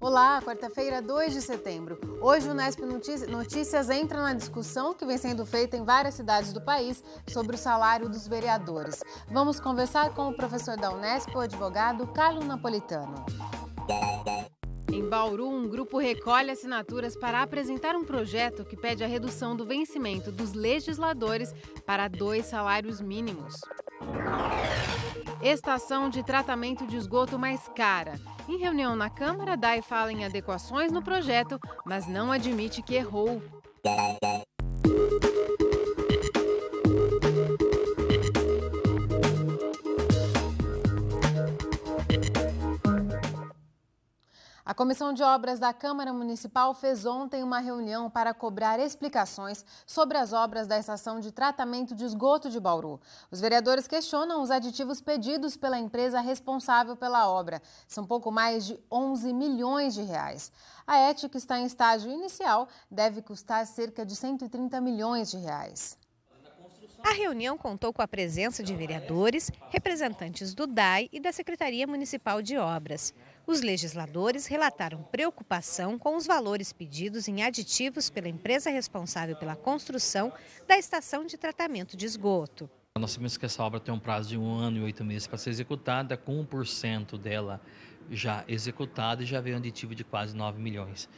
Olá, quarta-feira, 2 de setembro. Hoje o Nesp Notícias entra na discussão que vem sendo feita em várias cidades do país sobre o salário dos vereadores. Vamos conversar com o professor da Unesp, o advogado Carlos Napolitano. Em Bauru, um grupo recolhe assinaturas para apresentar um projeto que pede a redução do vencimento dos legisladores para dois salários mínimos. Estação de tratamento de esgoto mais cara. Em reunião na Câmara, Dai fala em adequações no projeto, mas não admite que errou. Comissão de Obras da Câmara Municipal fez ontem uma reunião para cobrar explicações sobre as obras da estação de tratamento de esgoto de Bauru. Os vereadores questionam os aditivos pedidos pela empresa responsável pela obra. São pouco mais de 11 milhões de reais. A ET, que está em estágio inicial, deve custar cerca de 130 milhões de reais. A reunião contou com a presença de vereadores, representantes do DAI e da Secretaria Municipal de Obras. Os legisladores relataram preocupação com os valores pedidos em aditivos pela empresa responsável pela construção da estação de tratamento de esgoto. Nós sabemos que essa obra tem um prazo de um ano e oito meses para ser executada, com 1% dela já executada e já veio um aditivo de quase 9 milhões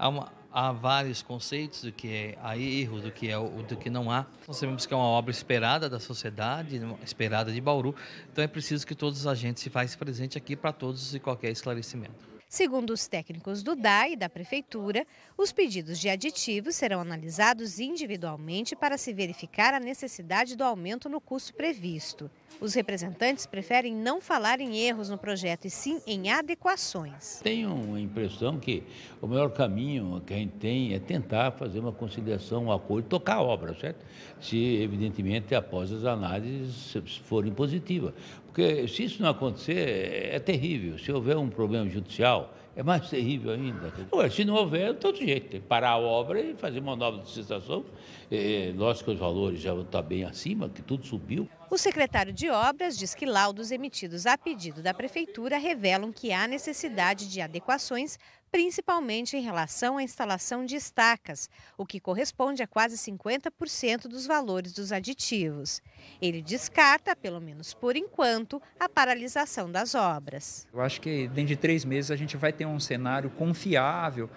há, uma, há vários conceitos do que é, há erro, do que é do que não há. Nós sabemos que é uma obra esperada da sociedade, esperada de Bauru, então é preciso que todos os agentes se façam presente aqui para todos e qualquer esclarecimento. Segundo os técnicos do DAE e da Prefeitura, os pedidos de aditivos serão analisados individualmente para se verificar a necessidade do aumento no custo previsto. Os representantes preferem não falar em erros no projeto, e sim em adequações. Tenho a impressão que o melhor caminho que a gente tem é tentar fazer uma conciliação, um acordo, tocar a obra, certo? Se, evidentemente, após as análises forem positivas. Porque se isso não acontecer, é terrível. Se houver um problema judicial, é mais terrível ainda. se não houver, é de todo jeito, tem que parar a obra e fazer uma nova licitação. É, lógico que os valores já estão bem acima, que tudo subiu. O secretário de Obras diz que laudos emitidos a pedido da Prefeitura revelam que há necessidade de adequações, principalmente em relação à instalação de estacas, o que corresponde a quase 50% dos valores dos aditivos. Ele descarta, pelo menos por enquanto, a paralisação das obras. Eu acho que dentro de três meses a gente vai ter um cenário confiável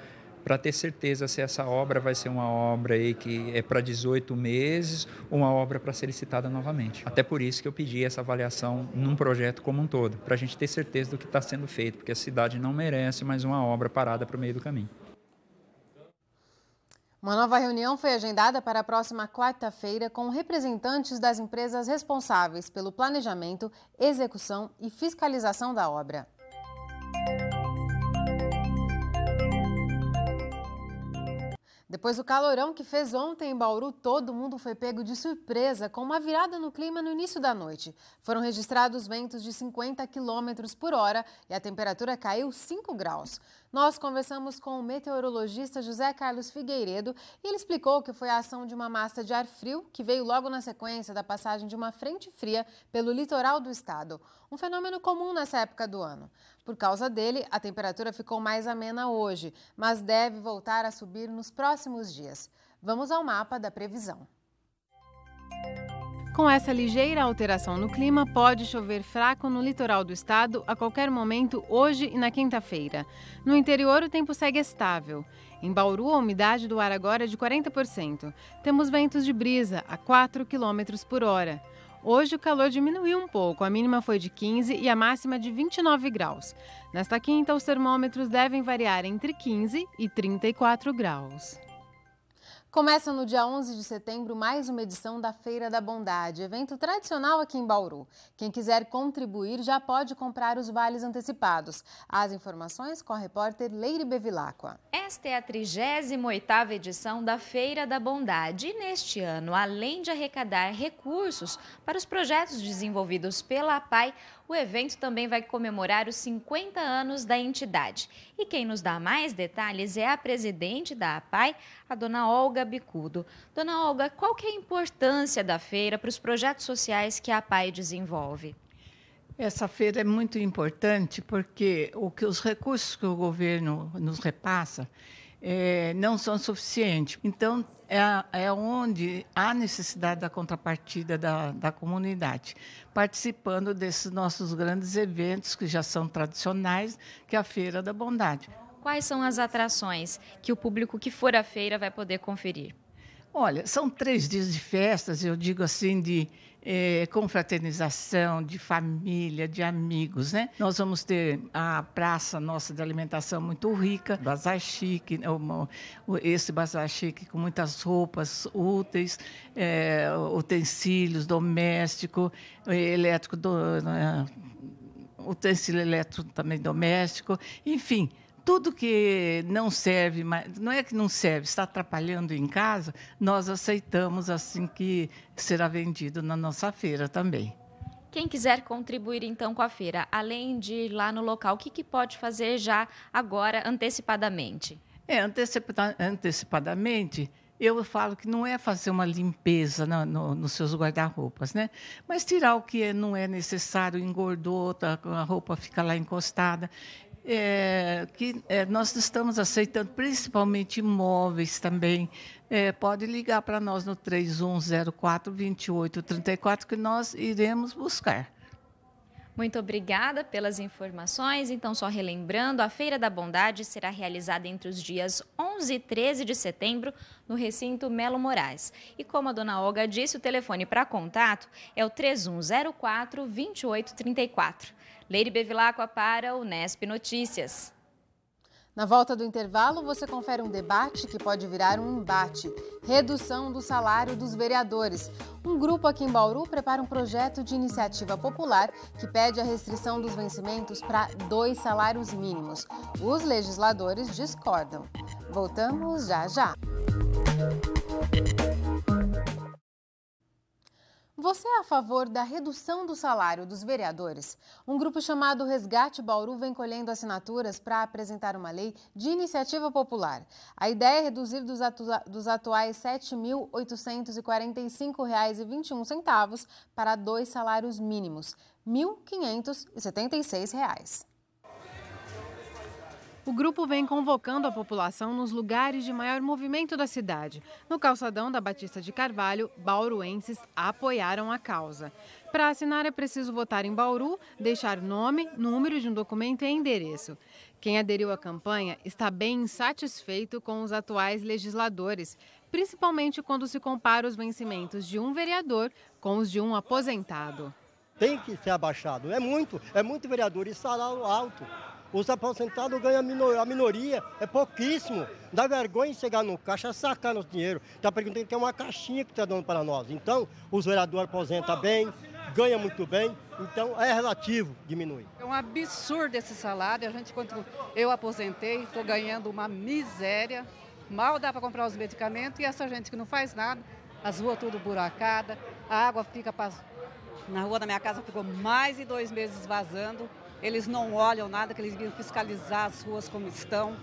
para ter certeza se essa obra vai ser uma obra aí que é para 18 meses ou uma obra para ser licitada novamente. Até por isso que eu pedi essa avaliação num projeto como um todo, para a gente ter certeza do que está sendo feito, porque a cidade não merece mais uma obra parada para o meio do caminho. Uma nova reunião foi agendada para a próxima quarta-feira com representantes das empresas responsáveis pelo planejamento, execução e fiscalização da obra. Depois do calorão que fez ontem em Bauru, todo mundo foi pego de surpresa com uma virada no clima no início da noite. Foram registrados ventos de 50 quilômetros por hora e a temperatura caiu 5 graus. Nós conversamos com o meteorologista José Carlos Figueiredo e ele explicou que foi a ação de uma massa de ar frio que veio logo na sequência da passagem de uma frente fria pelo litoral do estado, um fenômeno comum nessa época do ano. Por causa dele, a temperatura ficou mais amena hoje, mas deve voltar a subir nos próximos dias. Vamos ao mapa da previsão. Com essa ligeira alteração no clima, pode chover fraco no litoral do estado a qualquer momento hoje e na quinta-feira. No interior, o tempo segue estável. Em Bauru, a umidade do ar agora é de 40%. Temos ventos de brisa a 4 km por hora. Hoje o calor diminuiu um pouco, a mínima foi de 15 e a máxima de 29 graus. Nesta quinta, os termômetros devem variar entre 15 e 34 graus. Começa no dia 11 de setembro mais uma edição da Feira da Bondade, evento tradicional aqui em Bauru. Quem quiser contribuir já pode comprar os vales antecipados. As informações com a repórter Leire Bevilacqua. Esta é a 38ª edição da Feira da Bondade e neste ano, além de arrecadar recursos para os projetos desenvolvidos pela PAI, o evento também vai comemorar os 50 anos da entidade. E quem nos dá mais detalhes é a presidente da APAI, a dona Olga Bicudo. Dona Olga, qual que é a importância da feira para os projetos sociais que a APAI desenvolve? Essa feira é muito importante porque o que os recursos que o governo nos repassa é, não são suficientes. Então, é, é onde há necessidade da contrapartida da, da comunidade, participando desses nossos grandes eventos que já são tradicionais, que é a Feira da Bondade. Quais são as atrações que o público que for à feira vai poder conferir? Olha, são três dias de festas, eu digo assim, de é, confraternização, de família, de amigos, né? Nós vamos ter a praça nossa de alimentação muito rica, bazar chique, esse bazar chique com muitas roupas úteis, é, utensílios, doméstico, elétrico, do, é, utensílio elétrico também doméstico, enfim, tudo que não serve, não é que não serve, está atrapalhando em casa, nós aceitamos assim que será vendido na nossa feira também. Quem quiser contribuir então com a feira, além de ir lá no local, o que, que pode fazer já agora antecipadamente? É, antecipa antecipadamente, eu falo que não é fazer uma limpeza na, no, nos seus guarda-roupas, né? Mas tirar o que é, não é necessário, engordou, tá, a roupa fica lá encostada é, que é, nós estamos aceitando principalmente imóveis também. É, pode ligar para nós no 3104-2834 que nós iremos buscar. Muito obrigada pelas informações. Então, só relembrando, a Feira da Bondade será realizada entre os dias 11 e 13 de setembro no recinto Melo Moraes. E como a dona Olga disse, o telefone para contato é o 3104 2834. Leire Bevilacqua para o Nesp Notícias. Na volta do intervalo, você confere um debate que pode virar um embate. Redução do salário dos vereadores. Um grupo aqui em Bauru prepara um projeto de iniciativa popular que pede a restrição dos vencimentos para dois salários mínimos. Os legisladores discordam. Voltamos já já. Você é a favor da redução do salário dos vereadores? Um grupo chamado Resgate Bauru vem colhendo assinaturas para apresentar uma lei de iniciativa popular. A ideia é reduzir dos, atu... dos atuais R$ 7.845,21 para dois salários mínimos, R$ 1.576. O grupo vem convocando a população nos lugares de maior movimento da cidade. No calçadão da Batista de Carvalho, bauruenses apoiaram a causa. Para assinar é preciso votar em Bauru, deixar nome, número de um documento e endereço. Quem aderiu à campanha está bem insatisfeito com os atuais legisladores, principalmente quando se compara os vencimentos de um vereador com os de um aposentado. Tem que ser abaixado, é muito, é muito vereador e salário alto. Os aposentados ganham a minoria, é pouquíssimo. Dá vergonha chegar no caixa, sacar nosso dinheiro. Está perguntando que é uma caixinha que está dando para nós. Então, os vereadores aposentam bem, ganha muito bem, então é relativo diminui É um absurdo esse salário. A gente, quando eu aposentei, estou ganhando uma miséria. Mal dá para comprar os medicamentos e essa gente que não faz nada, as ruas tudo buracada, a água fica pra... na rua da minha casa ficou mais de dois meses vazando eles não olham nada, que eles vêm fiscalizar as ruas como estão,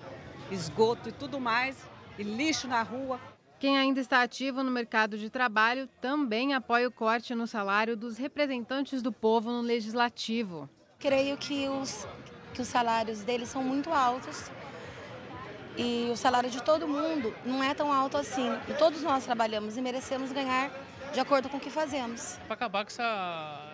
esgoto e tudo mais, e lixo na rua. Quem ainda está ativo no mercado de trabalho também apoia o corte no salário dos representantes do povo no legislativo. Creio que os, que os salários deles são muito altos e o salário de todo mundo não é tão alto assim. E todos nós trabalhamos e merecemos ganhar de acordo com o que fazemos. Para acabar com essa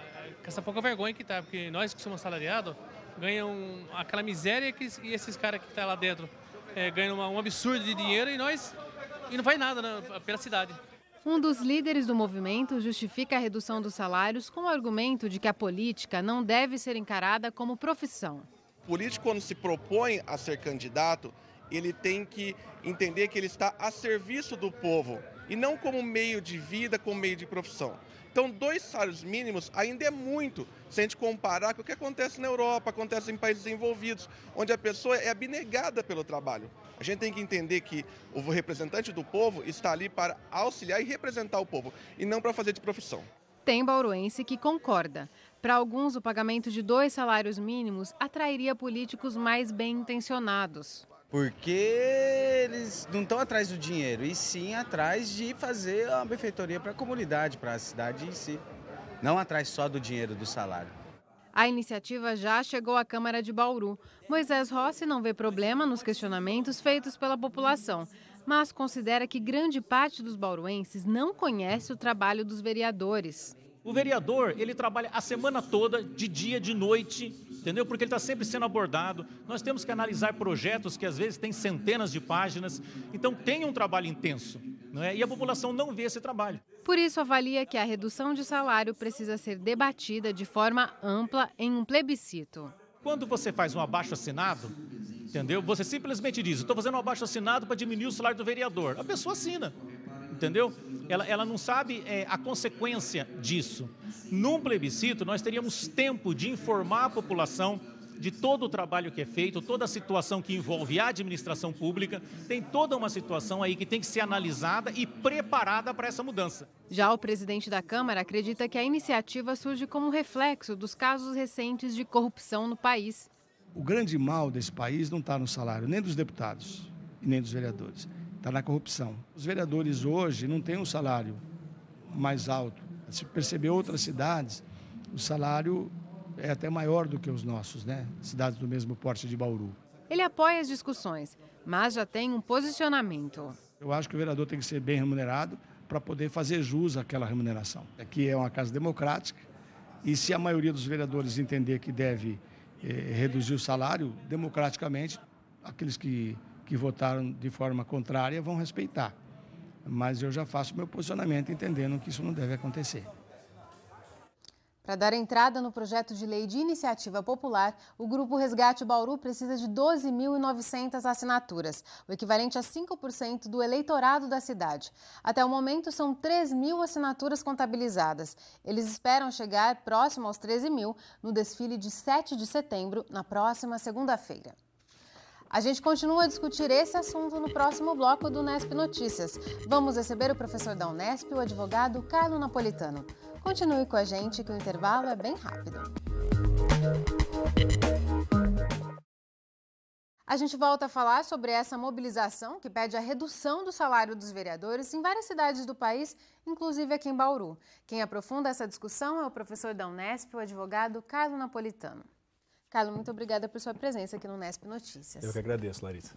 com essa pouca vergonha que tá, porque nós que somos assalariados ganham aquela miséria que e esses caras que estão tá lá dentro é, ganham uma, um absurdo de dinheiro e nós e não vai nada né, pela cidade. Um dos líderes do movimento justifica a redução dos salários com o argumento de que a política não deve ser encarada como profissão. O político, quando se propõe a ser candidato, ele tem que entender que ele está a serviço do povo e não como meio de vida, como meio de profissão. Então, dois salários mínimos ainda é muito se a gente comparar com o que acontece na Europa, acontece em países desenvolvidos, onde a pessoa é abnegada pelo trabalho. A gente tem que entender que o representante do povo está ali para auxiliar e representar o povo, e não para fazer de profissão. Tem bauruense que concorda. Para alguns, o pagamento de dois salários mínimos atrairia políticos mais bem intencionados. Porque eles não estão atrás do dinheiro, e sim atrás de fazer uma benfeitoria para a comunidade, para a cidade em si. Não atrás só do dinheiro do salário. A iniciativa já chegou à Câmara de Bauru. Moisés Rossi não vê problema nos questionamentos feitos pela população, mas considera que grande parte dos bauruenses não conhece o trabalho dos vereadores. O vereador, ele trabalha a semana toda, de dia, de noite, entendeu? Porque ele está sempre sendo abordado. Nós temos que analisar projetos que às vezes têm centenas de páginas. Então tem um trabalho intenso, não é? E a população não vê esse trabalho. Por isso avalia que a redução de salário precisa ser debatida de forma ampla em um plebiscito. Quando você faz um abaixo assinado, entendeu? Você simplesmente diz: "Estou fazendo um abaixo assinado para diminuir o salário do vereador". A pessoa assina entendeu? Ela, ela não sabe é, a consequência disso. Num plebiscito, nós teríamos tempo de informar a população de todo o trabalho que é feito, toda a situação que envolve a administração pública, tem toda uma situação aí que tem que ser analisada e preparada para essa mudança. Já o presidente da Câmara acredita que a iniciativa surge como reflexo dos casos recentes de corrupção no país. O grande mal desse país não está no salário nem dos deputados e nem dos vereadores está na corrupção. Os vereadores hoje não têm um salário mais alto. Se perceber outras cidades, o salário é até maior do que os nossos, né? Cidades do mesmo porte de Bauru. Ele apoia as discussões, mas já tem um posicionamento. Eu acho que o vereador tem que ser bem remunerado para poder fazer jus àquela remuneração. Aqui é, é uma casa democrática e se a maioria dos vereadores entender que deve eh, reduzir o salário, democraticamente, aqueles que que votaram de forma contrária vão respeitar. Mas eu já faço meu posicionamento entendendo que isso não deve acontecer. Para dar entrada no projeto de lei de iniciativa popular, o Grupo Resgate Bauru precisa de 12.900 assinaturas, o equivalente a 5% do eleitorado da cidade. Até o momento, são 3 mil assinaturas contabilizadas. Eles esperam chegar próximo aos 13 mil no desfile de 7 de setembro, na próxima segunda-feira. A gente continua a discutir esse assunto no próximo bloco do Nesp Notícias. Vamos receber o professor da Unesp, o advogado Carlo Napolitano. Continue com a gente que o intervalo é bem rápido. A gente volta a falar sobre essa mobilização que pede a redução do salário dos vereadores em várias cidades do país, inclusive aqui em Bauru. Quem aprofunda essa discussão é o professor da Unesp, o advogado Carlo Napolitano. Carlos, muito obrigada por sua presença aqui no Nesp Notícias. Eu que agradeço, Larissa.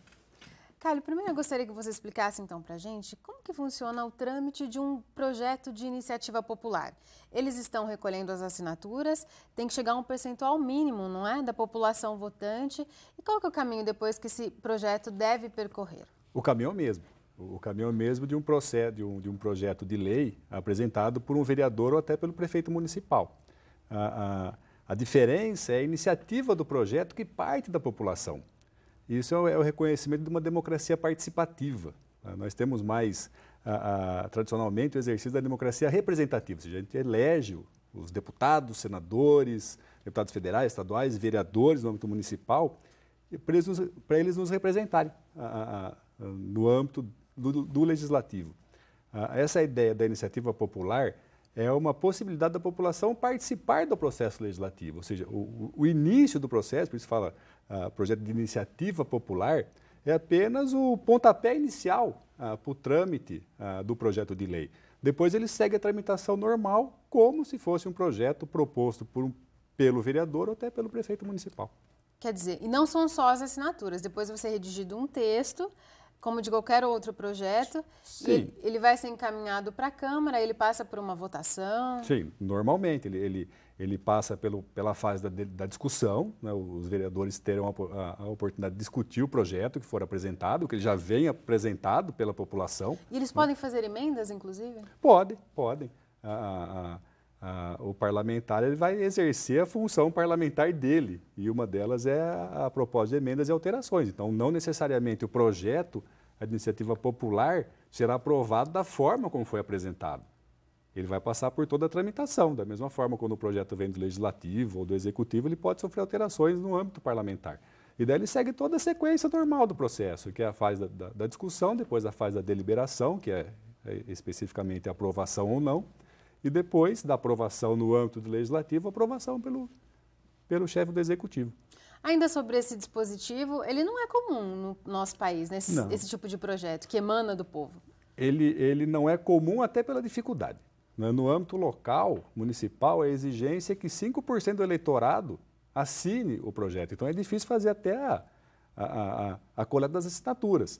Carlos, primeiro eu gostaria que você explicasse então para a gente como que funciona o trâmite de um projeto de iniciativa popular. Eles estão recolhendo as assinaturas, tem que chegar a um percentual mínimo, não é, da população votante. E qual que é o caminho depois que esse projeto deve percorrer? O caminho é o mesmo. O caminho é o mesmo de um, processo, de um, de um projeto de lei apresentado por um vereador ou até pelo prefeito municipal. a a diferença é a iniciativa do projeto que parte da população. Isso é o é reconhecimento de uma democracia participativa. Né? Nós temos mais, a, a, tradicionalmente, o exercício da democracia representativa, ou seja, a gente elege os deputados, senadores, deputados federais, estaduais, vereadores no âmbito municipal, para eles nos, para eles nos representarem a, no âmbito do, do legislativo. essa é ideia da iniciativa popular é uma possibilidade da população participar do processo legislativo, ou seja, o, o início do processo, por isso fala ah, projeto de iniciativa popular, é apenas o pontapé inicial ah, para o trâmite ah, do projeto de lei. Depois ele segue a tramitação normal, como se fosse um projeto proposto um, pelo vereador ou até pelo prefeito municipal. Quer dizer, e não são só as assinaturas, depois você redigido um texto como de qualquer outro projeto. Sim. E ele vai ser encaminhado para a Câmara, ele passa por uma votação. Sim, normalmente. Ele, ele, ele passa pelo, pela fase da, da discussão, né? os vereadores terão a, a, oportunidade de discutir o projeto que for apresentado, que ele já vem apresentado pela população. E eles né? podem fazer emendas, inclusive? Pode, podem o parlamentar ele vai exercer a função parlamentar dele, e uma delas é a, a proposta de emendas e alterações. Então, não necessariamente o projeto, a iniciativa popular, será aprovado da forma como foi apresentado. Ele vai passar por toda a tramitação. Da mesma forma, quando o projeto vem do legislativo ou do executivo, ele pode sofrer alterações no âmbito parlamentar. E daí ele segue toda a sequência normal do processo, que é a fase da, da, da discussão, depois a fase da deliberação, que é, é especificamente a aprovação ou não, e depois da aprovação no âmbito do legislativo, aprovação pelo, pelo chefe do executivo. Ainda sobre esse dispositivo, ele não é comum no nosso país, né? esse, esse tipo de projeto que emana do povo. Ele, ele não é comum até pela dificuldade. Né? No âmbito local, municipal, a exigência é que 5% do eleitorado assine o projeto. Então é difícil fazer até a, a, a, a coleta das assinaturas.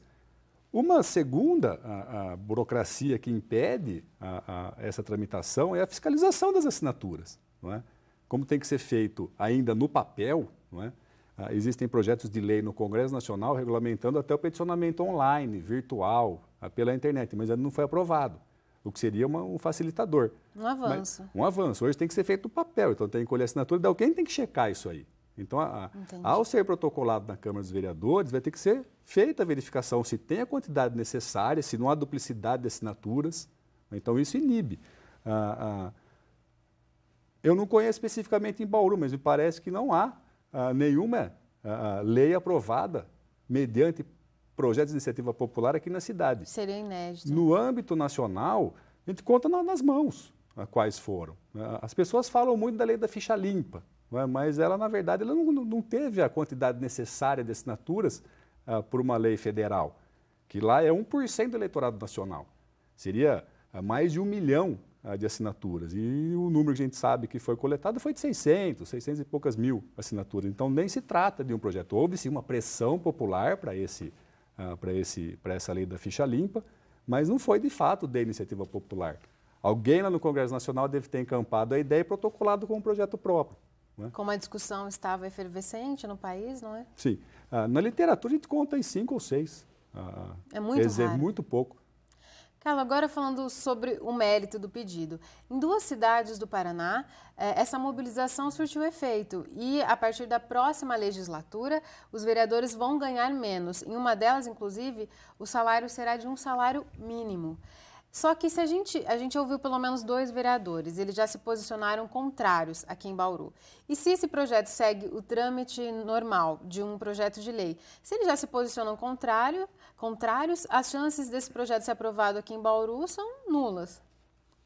Uma segunda a, a burocracia que impede a, essa tramitação é a fiscalização das assinaturas. Não é? Como tem que ser feito ainda no papel, não é? Ah, existem projetos de lei no Congresso Nacional regulamentando até o peticionamento online, virtual, ah, pela internet, mas ainda não foi aprovado, o que seria uma, um facilitador. Um avanço. Mas, um avanço. Hoje tem que ser feito no papel, então tem que colher assinatura de alguém tem que checar isso aí. Então, a, ao ser protocolado na Câmara dos Vereadores, vai ter que ser feita a verificação se tem a quantidade necessária, se não há duplicidade de assinaturas. Então, isso inibe. Ah, ah, eu não conheço especificamente em Bauru, mas me parece que não há ah, nenhuma ah, ah, lei aprovada mediante projetos de iniciativa popular aqui na cidade. Seria inédito. No âmbito nacional, a gente conta nas mãos ah, quais foram. Né? As pessoas falam muito da lei da ficha limpa é? mas ela, na verdade, ela não, não teve a quantidade necessária de assinaturas uh, por uma lei federal, que lá é 1% do eleitorado nacional. Seria uh, mais de um milhão uh, de assinaturas. E o número que a gente sabe que foi coletado foi de 600, 600 e poucas mil assinaturas. Então, nem se trata de um projeto. Houve, sim, uma pressão popular para esse, para esse, para essa lei da ficha limpa, mas não foi, de fato, da iniciativa popular. Alguém lá no Congresso Nacional deve ter encampado a ideia e protocolado com um projeto próprio. Né? Como a discussão estava efervescente no país, não é? Sim. Ah, na literatura a gente conta em cinco ou seis. Ah, é muito raro. É muito pouco. Carlos, agora falando sobre o mérito do pedido. Em duas cidades do Paraná, é, essa mobilização surtiu efeito e, a partir da próxima legislatura, os vereadores vão ganhar menos. Em uma delas, inclusive, o salário será de um salário mínimo. Só que se a gente, a gente ouviu pelo menos dois vereadores, eles já se posicionaram contrários aqui em Bauru. E se esse projeto segue o trâmite normal de um projeto de lei, se eles já se posicionam contrário, contrários, as chances desse projeto ser aprovado aqui em Bauru são nulas.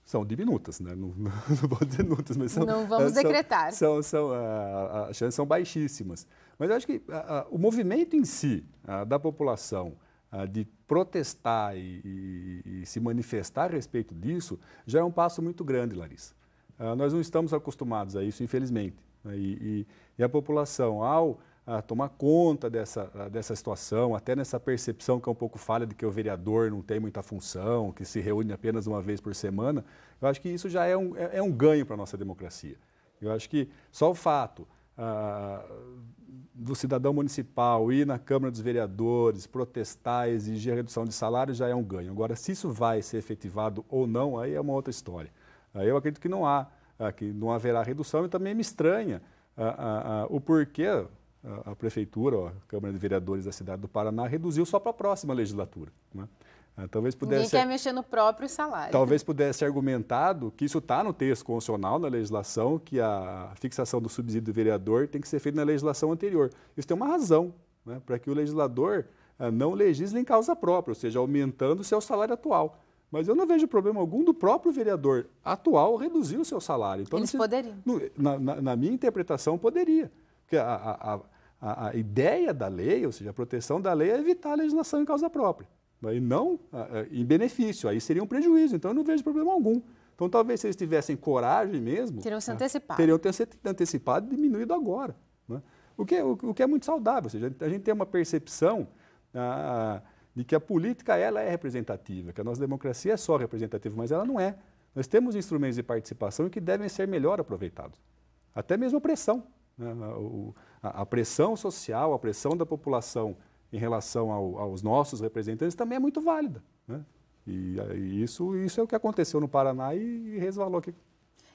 São diminutas, né? Não, não, não vou dizer nulas, mas são. Não vamos é, são, decretar. São, são, uh, as chances são baixíssimas. Mas eu acho que uh, uh, o movimento em si da população ah, de protestar e, e, e, se manifestar a respeito disso já é um passo muito grande, Larissa. Ah, nós não estamos acostumados a isso, infelizmente. Né? E, e a população, ao ah, tomar conta dessa, dessa situação, até nessa percepção que é um pouco falha de que o vereador não tem muita função, que se reúne apenas uma vez por semana, eu acho que isso já é um, é, é um ganho para a nossa democracia. Eu acho que só o fato do cidadão municipal ir na Câmara dos Vereadores, protestar, exigir a redução de salário já é um ganho. Agora, se isso vai ser efetivado ou não, aí é uma outra história. Eu acredito que não há, ah, que não haverá redução e também me estranha ah, ah, o porquê a prefeitura, a Câmara de Vereadores da cidade do Paraná reduziu só para a próxima legislatura. Né? Ah, talvez pudesse. Ninguém quer mexer no próprio salário. Talvez pudesse ser argumentado que isso está no texto constitucional, na legislação, que a fixação do subsídio do vereador tem que ser feita na legislação anterior. Isso tem uma razão, né, para que o legislador ah, não legisle em causa própria, ou seja, aumentando o seu salário atual. Mas eu não vejo problema algum do próprio vereador atual reduzir o seu salário. Então, Eles se, poderiam. No, na, na, na, minha interpretação, poderia. Porque a, a, a, a ideia da lei, ou seja, a proteção da lei é evitar a legislação em causa própria e não em benefício. Aí seria um prejuízo, então eu não vejo problema algum. Então talvez se eles tivessem coragem mesmo. Teriam se né, antecipado. Teriam se antecipado e diminuído agora. Né? O, que, é, o, o, que é muito saudável, ou seja, a gente tem uma percepção ah, de que a política ela é representativa, que a nossa democracia é só representativa, mas ela não é. Nós temos instrumentos de participação que devem ser melhor aproveitados. Até mesmo a pressão. Né? A, a pressão social, a pressão da população em relação ao, aos nossos representantes também é muito válida. Né? E, e, isso, isso é o que aconteceu no Paraná e, e resvalou aqui.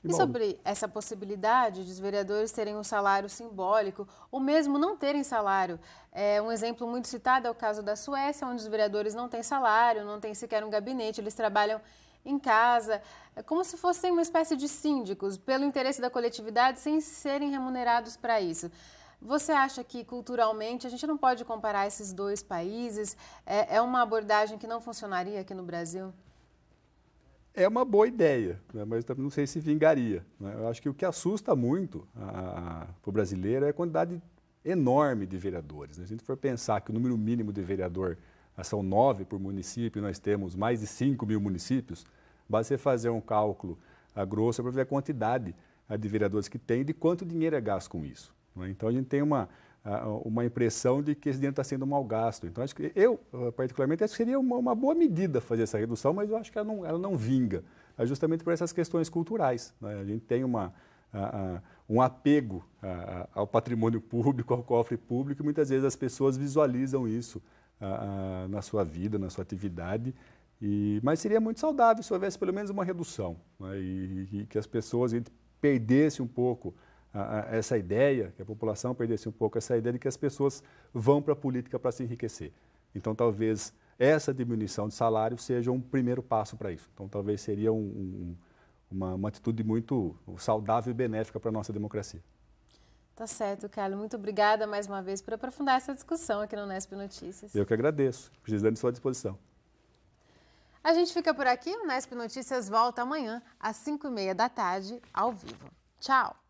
E, sobre essa possibilidade de os vereadores terem um salário simbólico ou mesmo não terem salário? É, um exemplo muito citado é o caso da Suécia, onde os vereadores não têm salário, não têm sequer um gabinete, eles trabalham em casa, é como se fossem uma espécie de síndicos, pelo interesse da coletividade, sem serem remunerados para isso. Você acha que culturalmente a gente não pode comparar esses dois países? É, é uma abordagem que não funcionaria aqui no Brasil? É uma boa ideia, né? mas também não sei se vingaria. Né? Eu acho que o que assusta muito o brasileiro é a quantidade enorme de vereadores. Né? Se a gente for pensar que o número mínimo de vereador ah, são nove por município, nós temos mais de 5 mil municípios, basta você fazer um cálculo a grosso para ver a quantidade ah, de vereadores que tem e de quanto dinheiro é gasto com isso. Né? Então a gente tem uma, uma impressão de que esse dinheiro está sendo mal gasto. Então acho que eu, eh, particularmente, acho que seria uma, uma boa medida fazer essa redução, mas eu acho que ela não, ela não vinga. É justamente por essas questões culturais. Né? A gente tem uma, a, a, um apego a, ao patrimônio público, ao cofre público, e muitas vezes as pessoas visualizam isso na sua vida, na sua atividade. E, mas seria muito saudável se houvesse pelo menos uma redução né? e, e que as pessoas perdessem um pouco essa ideia, que a população perdesse um pouco essa ideia de que as pessoas vão para a política para se enriquecer. Então, talvez essa diminuição de salário seja um primeiro passo para isso. Então, talvez seria um, um, uma, uma atitude muito saudável e benéfica para a nossa democracia. Tá certo, Carlos. Muito obrigada mais uma vez por aprofundar essa discussão aqui no Nesp Notícias. Eu que agradeço. Precisando de sua disposição. A gente fica por aqui. O Nesp Notícias volta amanhã às 5h30 da tarde, ao vivo. Tchau!